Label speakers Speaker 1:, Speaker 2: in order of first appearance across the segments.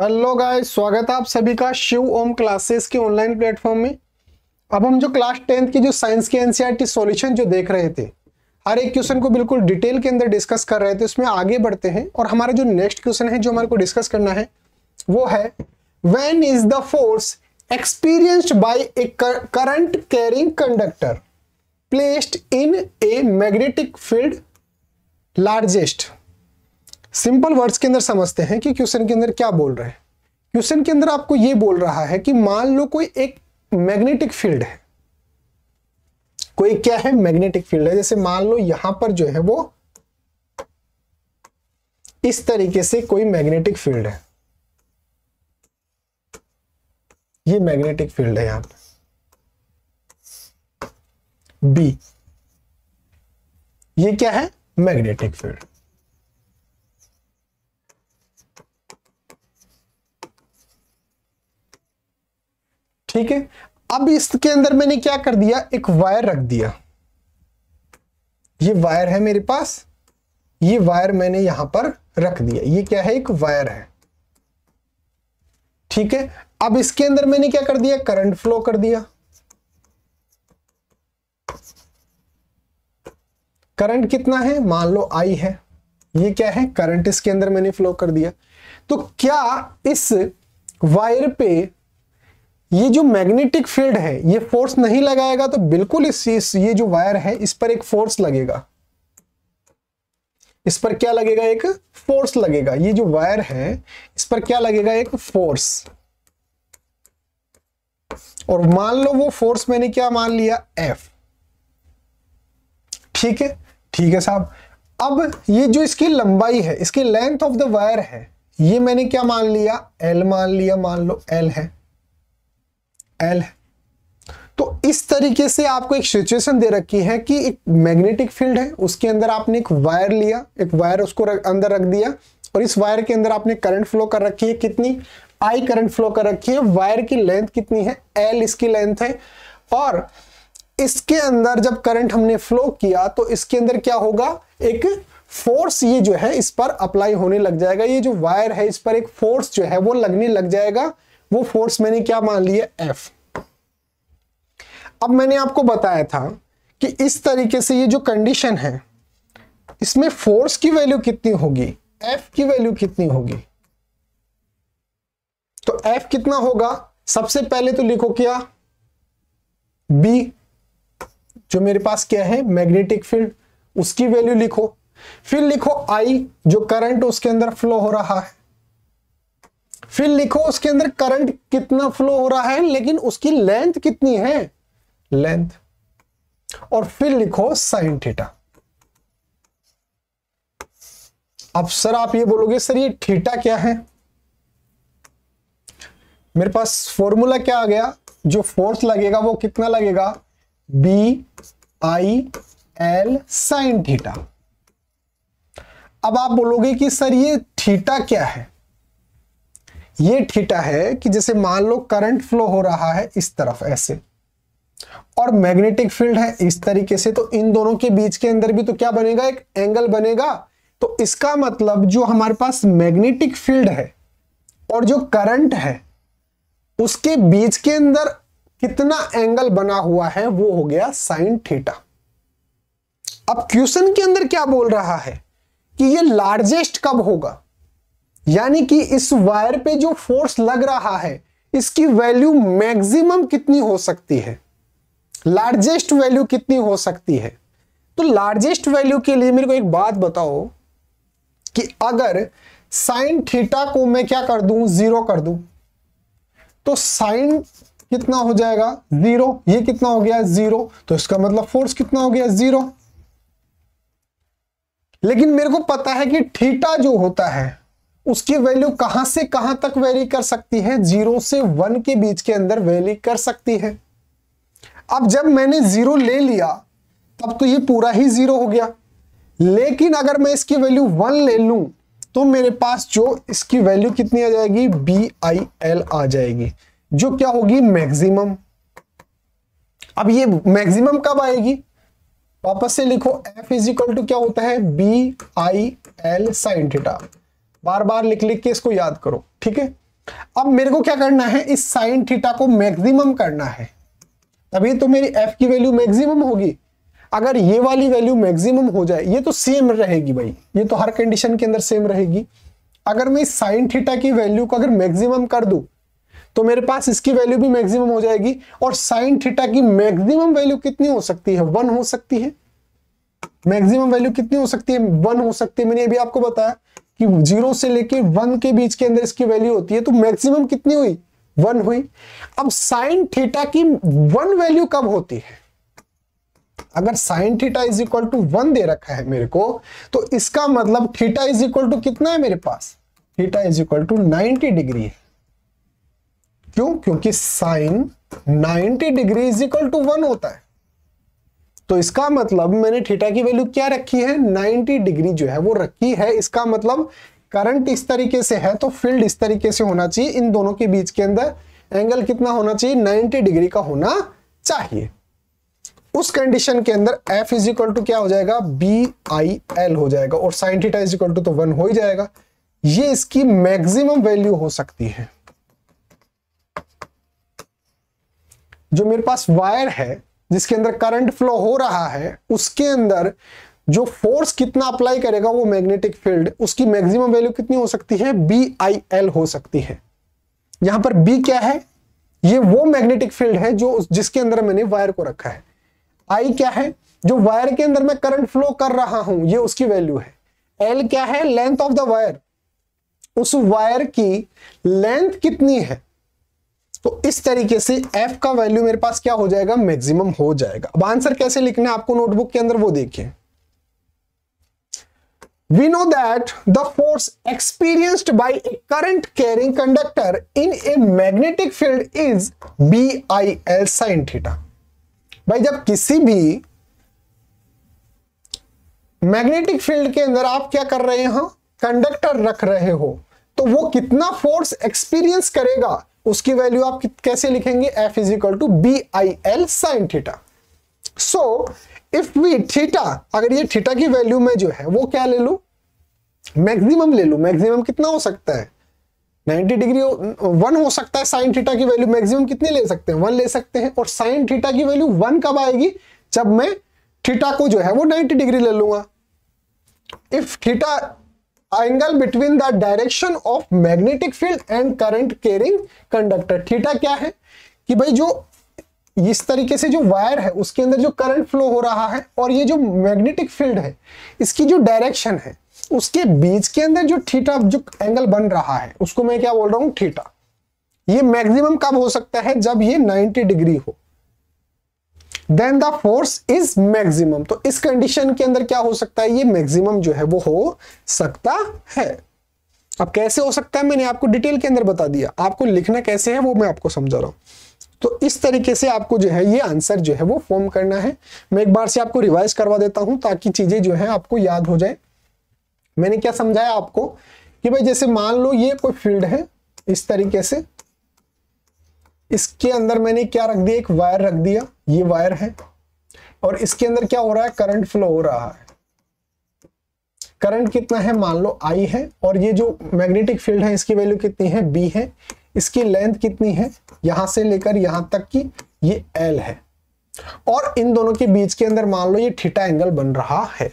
Speaker 1: hello guys स्वागत है आप सभी का शिव ओम क्लासेस के ऑनलाइन प्लेटफॉर्म में अब हम जो क्लास टेंथ की जो साइंस के एनसीईआरटी सॉल्यूशन जो देख रहे थे हर एक क्वेश्चन को बिल्कुल डिटेल के अंदर डिस्कस कर रहे थे उसमें आगे बढ़ते हैं और हमारा जो नेक्स्ट क्वेश्चन है जो हमारे को डिस्कस करना है वो है when is the force experienced by a current carrying conductor placed in a magnetic field largest simple words के अंदर समझते हैं कि क्वेश्चन के अंदर क्या बोल रहे हैं क्वेश्चन के अंदर आपको यह बोल रहा है कि मान लो कोई एक मैग्नेटिक फील्ड है कोई क्या है मैग्नेटिक फील्ड है जैसे मान लो यहां पर जो है वो इस तरीके से कोई मैग्नेटिक फील्ड है ये मैग्नेटिक फील्ड है यहां पर बी ये क्या है मैग्नेटिक फील्ड ठीक है अब इसके अंदर मैंने क्या कर दिया एक वायर रख दिया ये वायर है मेरे पास ये वायर मैंने यहां पर रख दिया ये क्या है एक वायर है ठीक है अब इसके अंदर मैंने क्या कर दिया करंट फ्लो कर दिया करंट कितना है मान लो आई है ये क्या है करंट इसके अंदर मैंने फ्लो कर दिया तो क्या इस वायर पे ये जो मैग्नेटिक फील्ड है ये फोर्स नहीं लगाएगा तो बिल्कुल इस चीज ये जो वायर है इस पर एक फोर्स लगेगा इस पर क्या लगेगा एक फोर्स लगेगा ये जो वायर है इस पर क्या लगेगा एक फोर्स और मान लो वो फोर्स मैंने क्या मान लिया एफ ठीक है ठीक है साहब अब ये जो इसकी लंबाई है इसकी लेंथ ऑफ द वायर है ये मैंने क्या मान लिया एल मान लिया मान लो एल है एल है तो इस तरीके से आपको एक सिचुएशन दे रखी है कि एक मैग्नेटिक फील्ड है उसके अंदर आपने एक वायर लिया एक वायर उसको रग, अंदर रख दिया और इस वायर के अंदर आपने करंट फ्लो कर रखी है कितनी आई करंट फ्लो कर रखी है वायर की लेंथ कितनी है एल इसकी लेंथ है और इसके अंदर जब करंट हमने फ्लो किया तो इसके अंदर क्या होगा एक फोर्स ये जो है इस पर अप्लाई होने लग जाएगा ये जो वायर है इस पर एक फोर्स जो है वो लगने लग जाएगा वो फोर्स मैंने क्या मान लिया एफ अब मैंने आपको बताया था कि इस तरीके से ये जो कंडीशन है इसमें फोर्स की वैल्यू कितनी होगी एफ की वैल्यू कितनी होगी तो एफ कितना होगा सबसे पहले तो लिखो क्या बी जो मेरे पास क्या है मैग्नेटिक फील्ड उसकी वैल्यू लिखो फिर लिखो आई जो करंट उसके अंदर फ्लो हो रहा है फिर लिखो उसके अंदर करंट कितना फ्लो हो रहा है लेकिन उसकी लेंथ कितनी है लेंथ और फिर लिखो साइन थीटा अब सर आप ये बोलोगे सर ये थीटा क्या है मेरे पास फॉर्मूला क्या आ गया जो फोर्स लगेगा वो कितना लगेगा B I L sine theta अब आप बोलोगे कि सर ये थीटा क्या है ये थीटा है कि जैसे मान लो करंट फ्लो हो रहा है इस तरफ ऐसे और मैग्नेटिक फील्ड है इस तरीके से तो इन दोनों के बीच के अंदर भी तो क्या बनेगा एक एंगल बनेगा तो इसका मतलब जो हमारे पास मैग्नेटिक फील्ड है और जो करंट है उसके बीच के अंदर कितना एंगल बना हुआ है वो हो गया साइन थीटा अब क्वेश्चन के अंदर क्या बोल रहा है कि ये लार्जेस्ट कब होगा यानी कि इस वायर पे जो फोर्स लग रहा है इसकी वैल्यू मैक्सिमम कितनी हो सकती है लार्जेस्ट वैल्यू कितनी हो सकती है तो लार्जेस्ट वैल्यू के लिए मेरे को एक बात बताओ कि अगर साइन थीटा को मैं क्या कर दूं जीरो कर दूं तो साइन कितना हो जाएगा जीरो ये कितना हो गया जीरो तो इसका मतलब फोर्स कितना हो गया जीरो लेकिन मेरे को पता है कि थीटा जो होता है उसकी वैल्यू कहां से कहां तक वैली कर सकती है जीरो से वन के बीच के अंदर वैली कर सकती है अब जब मैंने जीरो ले लिया तब तो ये पूरा ही जीरो हो गया लेकिन अगर मैं इसकी वैल्यू वन ले लूं तो मेरे पास जो इसकी वैल्यू कितनी आ जाएगी बी आई एल आ जाएगी जो क्या होगी मैक्सिमम अब ये मैक्सिमम कब आएगी वापस से लिखो एफ इज इक्वल टू क्या होता है B I L sine theta बार बार लिख लिख के इसको याद करो ठीक है अब मेरे को क्या करना है इस साइन थीटा को मैक्सिमम करना है तभी तो मेरी एफ की वैल्यू मैक्सिमम होगी अगर ये वाली वैल्यू मैक्सिमम हो जाए ये तो सेम रहेगी भाई ये तो हर कंडीशन के अंदर सेम रहेगी अगर मैं साइन थीटा की वैल्यू को अगर मैक्सिमम कर दू तो मेरे पास इसकी वैल्यू भी मैक्सिमम हो जाएगी और साइन थीटा की मैक्सिमम वैल्यू कितनी हो सकती है वन हो सकती है मैक्सिमम वैल्यू कितनी हो सकती है वन हो सकती है मैंने अभी आपको बताया कि जीरो से लेके वन के बीच के अंदर इसकी वैल्यू होती है तो मैक्सिमम कितनी हुई वन हुई अब साइन थीटा की वन वैल्यू कब होती है अगर sine theta is equal to one दे रखा है मेरे को तो इसका मतलब थीटा इज इक्वल टू कितना है मेरे पास theta is equal to ninety degree है क्यों क्योंकि sine ninety degree is equal to one होता है तो इसका मतलब मैंने थीटा की वैल्यू क्या रखी है 90 डिग्री जो है वो रखी है इसका मतलब करंट इस तरीके से है तो फील्ड इस तरीके से होना चाहिए इन दोनों के बीच के अंदर एंगल कितना होना चाहिए 90 डिग्री का होना चाहिए उस कंडीशन के अंदर एफ इज इक्वल टू क्या हो जाएगा बी आई एल हो जाएगा और sine theta is equal to तो वन हो ही जाएगा ये इसकी मैक्सिमम वैल्यू हो सकती है जो मेरे पास वायर है जिसके अंदर करंट फ्लो हो रहा है उसके अंदर जो फोर्स कितना अप्लाई करेगा वो मैग्नेटिक फील्ड उसकी मैक्सिमम वैल्यू कितनी हो सकती है बी आई एल हो सकती है यहां पर बी क्या है ये वो मैग्नेटिक फील्ड है जो जिसके अंदर मैंने वायर को रखा है आई क्या है जो वायर के अंदर मैं करंट फ्लो कर रहा हूं ये उसकी वैल्यू है एल क्या है लेंथ ऑफ द वायर उस वायर की लेंथ कितनी है तो इस तरीके से एफ का वैल्यू मेरे पास क्या हो जाएगा मैक्सिमम हो जाएगा अब आंसर कैसे लिखना है आपको नोटबुक के अंदर वो देखिए we know that the force experienced by a current carrying conductor in a magnetic field is BIL sin theta भाई जब किसी भी मैग्नेटिक फील्ड के अंदर आप क्या कर रहे हो कंडक्टर रख रहे हो तो वो कितना फोर्स एक्सपीरियंस करेगा उसकी वैल्यू आप कैसे लिखेंगे F is equal to B I L sine theta so if we theta अगर ये थीटा की वैल्यू में जो है वो क्या ले लू मैक्सिमम ले लू मैक्सिमम कितना हो सकता है 90 डिग्री वन हो सकता है साइन थीटा की वैल्यू मैक्सिमम कितने ले सकते हैं वन ले सकते हैं और साइन थीटा की वैल्यू वन कब आएगी जब मैं थीटा को जो है वो 90 डिग्री ले लूंगा if theta angle between the direction of magnetic field and current carrying conductor theta क्या है कि भाई जो इस तरीके से जो वायर है उसके अंदर जो करंट फ्लो हो रहा है और ये जो मैग्नेटिक फील्ड है इसकी जो डायरेक्शन है उसके बीच के अंदर जो थीटा जो एंगल बन रहा है उसको मैं क्या बोल रहा हूं थीटा ये मैक्सिमम कब हो सकता है जब ये 90 डिग्री हो then the force is maximum तो इस कंडीशन के अंदर क्या हो सकता है ये मैक्सिमम जो है वो हो सकता है अब कैसे हो सकता है मैंने आपको डिटेल के अंदर बता दिया आपको लिखना कैसे है वो मैं आपको समझा रहा हूं तो इस तरीके से आपको जो है ये आंसर जो है वो फॉर्म करना है मैं एक बार से आपको रिवाइज करवा देता हूं ताकि चीजें जो है आपको याद हो जाए मैंने क्या समझाया आपको कि भाई जैसे मान लो ये कोई फील्ड है इस तरीके से इसके अंदर मैंने क्या रख दिया एक वायर रख दिया ये वायर है और इसके अंदर क्या हो रहा है करंट फ्लो हो रहा है करंट कितना है मान लो आई है और ये जो मैग्नेटिक फील्ड है इसकी वैल्यू कितनी है बी है इसकी लेंथ कितनी है यहां से लेकर यहां तक की ये एल है और इन दोनों के बीच के अंदर मान लो ये थीटा एंगल बन रहा है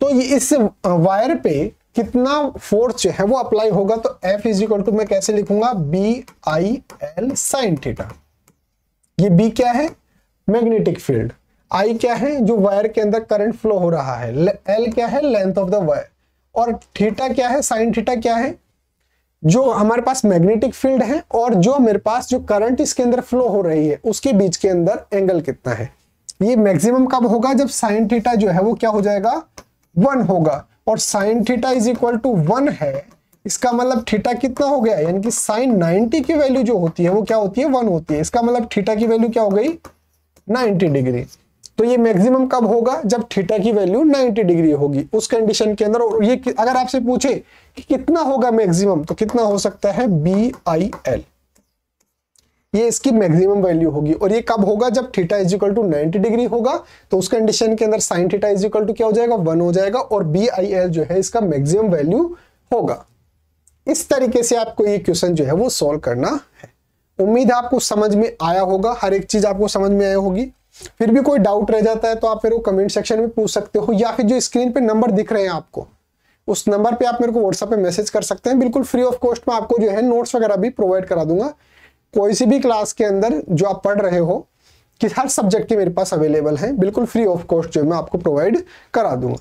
Speaker 1: तो ये इस वायर पे कितना फोर्स जो है वो अप्लाई होगा तो एफ इज इक्वल टू मैं कैसे लिखूंगा B I L sine theta ये बी क्या है मैग्नेटिक फील्ड आई क्या है जो वायर के अंदर करंट फ्लो हो रहा है एल क्या है लेंथ ऑफ द वायर और थीटा क्या है साइन थीटा क्या है जो हमारे पास मैग्नेटिक फील्ड है और जो मेरे पास जो करंट इसके अंदर फ्लो हो रही है उसके बीच के अंदर एंगल कितना है ये मैक्सिमम कब होगा जब साइन थीटा जो है वो क्या हो जाएगा वन होगा और sine theta is equal to one है इसका मतलब थीटा कितना हो गया यानी कि साइन 90 की वैल्यू जो होती है वो क्या होती है वन होती है इसका मतलब थीटा की वैल्यू क्या हो गई 90 डिग्री तो ये मैक्सिमम कब होगा जब थीटा की वैल्यू 90 डिग्री होगी उस कंडीशन के अंदर और ये अगर आपसे पूछे कि कितना होगा मैक्सिमम तो कितना हो सकता है बी आई एल ये इसकी मैक्सिमम वैल्यू होगी और ये कब होगा जब theta is equal to ninety degree होगा तो उस कंडीशन के अंदर sine theta is equal to क्या हो जाएगा वन हो जाएगा और बी आई एल जो है इसका मैक्सिमम वैल्यू होगा इस तरीके से आपको ये क्वेश्चन जो है वो सॉल्व करना है उम्मीद आपको समझ में आया होगा हर एक चीज आपको समझ में आया होगी फिर भी कोई डाउट रह जाता है तो आप फिर वो कमेंट सेक्शन में पूछ सकते हो या फिर जो स्क्रीन पे नंबर दिख रहे हैं आपको उस नंबर पे आप मेरे को व्हाट्सएप पे मैसेज कर सकते हैं बिल्कुल फ्री ऑफ कॉस्ट में आपको जो है नोट्स वगैरह भी प्रोवाइड करा दूंगा कोई सी भी क्लास के अंदर जो आप पढ़ रहे हो कि हर सब्जेक्ट के मेरे पास अवेलेबल है बिल्कुल फ्री ऑफ कॉस्ट जो मैं आपको प्रोवाइड करा दूंगा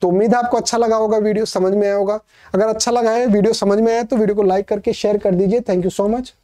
Speaker 1: तो उम्मीद है आपको अच्छा लगा होगा वीडियो समझ में आया होगा अगर अच्छा लगा है वीडियो समझ में आया तो वीडियो को लाइक करके शेयर कर दीजिए थैंक यू सो मच